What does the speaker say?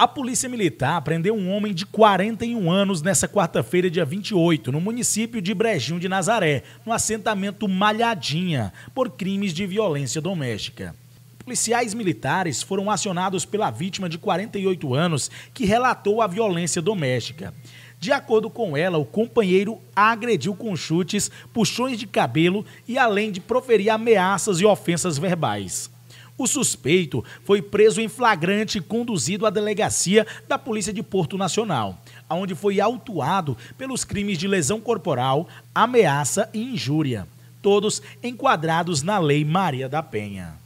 A polícia militar prendeu um homem de 41 anos nessa quarta-feira, dia 28, no município de Brejinho de Nazaré, no assentamento Malhadinha, por crimes de violência doméstica. Policiais militares foram acionados pela vítima de 48 anos que relatou a violência doméstica. De acordo com ela, o companheiro a agrediu com chutes, puxões de cabelo e além de proferir ameaças e ofensas verbais. O suspeito foi preso em flagrante e conduzido à delegacia da Polícia de Porto Nacional, onde foi autuado pelos crimes de lesão corporal, ameaça e injúria, todos enquadrados na Lei Maria da Penha.